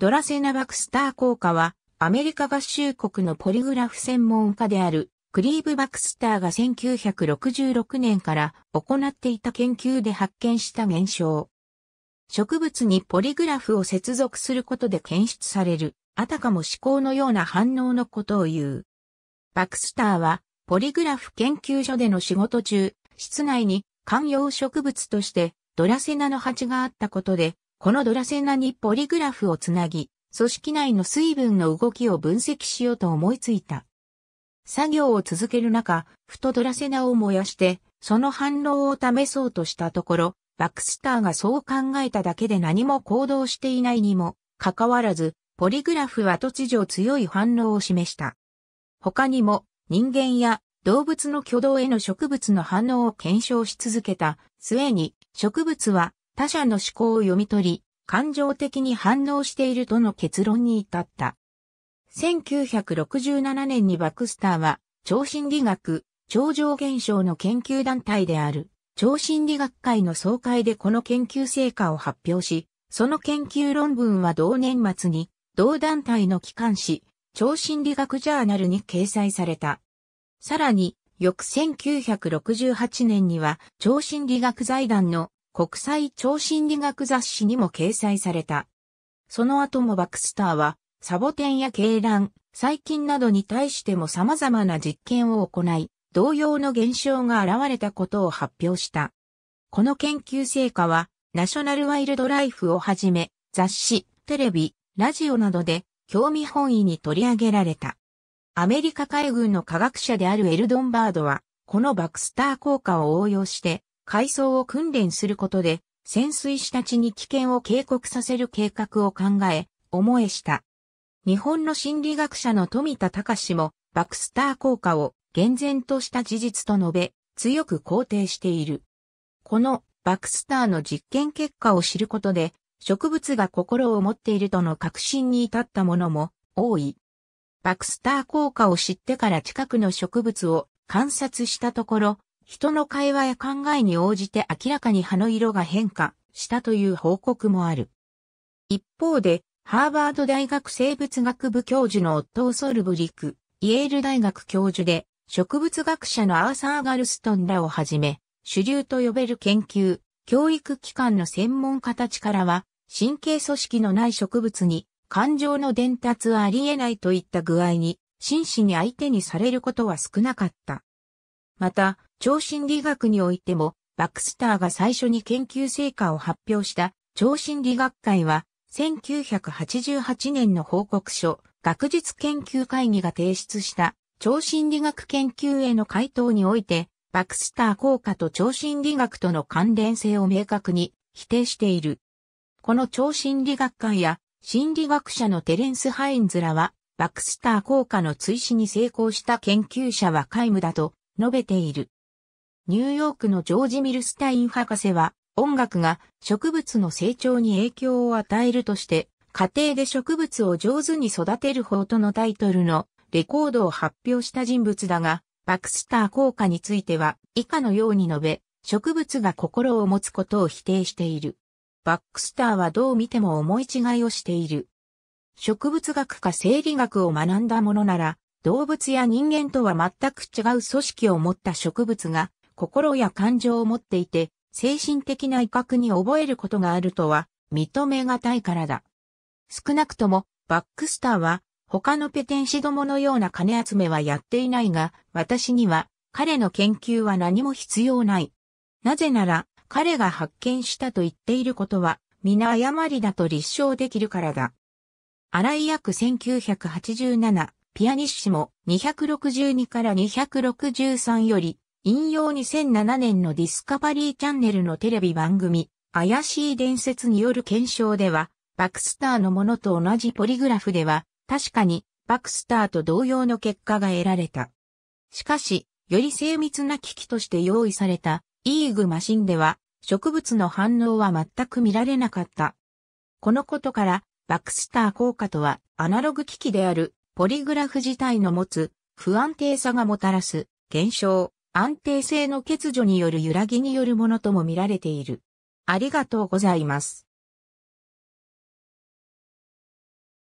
ドラセナバクスター効果は、アメリカ合衆国のポリグラフ専門家である、クリーブ・バクスターが1966年から行っていた研究で発見した現象。植物にポリグラフを接続することで検出される、あたかも思考のような反応のことを言う。バクスターは、ポリグラフ研究所での仕事中、室内に観葉植物としてドラセナの鉢があったことで、このドラセナにポリグラフをつなぎ、組織内の水分の動きを分析しようと思いついた。作業を続ける中、ふとドラセナを燃やして、その反応を試そうとしたところ、バクスターがそう考えただけで何も行動していないにも、かかわらず、ポリグラフは突如強い反応を示した。他にも、人間や動物の挙動への植物の反応を検証し続けた末に、植物は他者の思考を読み取り、感情的に反応しているとの結論に至った。1967年にバクスターは、超心理学、超常現象の研究団体である、超心理学会の総会でこの研究成果を発表し、その研究論文は同年末に、同団体の機関誌、超心理学ジャーナルに掲載された。さらに、翌1968年には、超心理学財団の国際超心理学雑誌にも掲載された。その後もバクスターは、サボテンや鶏卵、細菌などに対しても様々な実験を行い、同様の現象が現れたことを発表した。この研究成果は、ナショナルワイルドライフをはじめ、雑誌、テレビ、ラジオなどで、興味本位に取り上げられた。アメリカ海軍の科学者であるエルドンバードは、このバクスター効果を応用して、海藻を訓練することで、潜水士たちに危険を警告させる計画を考え、思えした。日本の心理学者の富田隆も、バクスター効果を厳然とした事実と述べ、強く肯定している。このバクスターの実験結果を知ることで、植物が心を持っているとの確信に至ったものも多い。バクスター効果を知ってから近くの植物を観察したところ、人の会話や考えに応じて明らかに葉の色が変化したという報告もある。一方で、ハーバード大学生物学部教授のオットー・ソルブリク、イェール大学教授で、植物学者のアーサー・ガルストンらをはじめ、主流と呼べる研究、教育機関の専門家たちからは、神経組織のない植物に感情の伝達はあり得ないといった具合に、真摯に相手にされることは少なかった。また、超心理学においても、バクスターが最初に研究成果を発表した超心理学会は、1988年の報告書、学術研究会議が提出した超心理学研究への回答において、バクスター効果と超心理学との関連性を明確に否定している。この超心理学会や心理学者のテレンス・ハインズらは、バクスター効果の追試に成功した研究者は皆無だと述べている。ニューヨークのジョージ・ミルスタイン博士は、音楽が植物の成長に影響を与えるとして、家庭で植物を上手に育てる方とのタイトルのレコードを発表した人物だが、バクスター効果については以下のように述べ、植物が心を持つことを否定している。バックスターはどう見ても思い違いをしている。植物学か生理学を学んだものなら、動物や人間とは全く違う組織を持った植物が心や感情を持っていて、精神的な威嚇に覚えることがあるとは認めがたいからだ。少なくとも、バックスターは、他のペテン師どものような金集めはやっていないが、私には、彼の研究は何も必要ない。なぜなら、彼が発見したと言っていることは、皆誤りだと立証できるからだ。荒井約1987、ピアニッシモ262から263より、引用2007年のディスカバリーチャンネルのテレビ番組、怪しい伝説による検証では、バクスターのものと同じポリグラフでは、確かにバクスターと同様の結果が得られた。しかし、より精密な機器として用意されたイーグマシンでは、植物の反応は全く見られなかった。このことから、バクスター効果とは、アナログ機器であるポリグラフ自体の持つ不安定さがもたらす現象安定性の欠如による揺らぎによるものとも見られている。ありがとうございます。